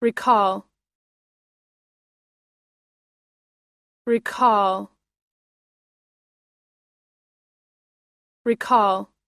recall recall recall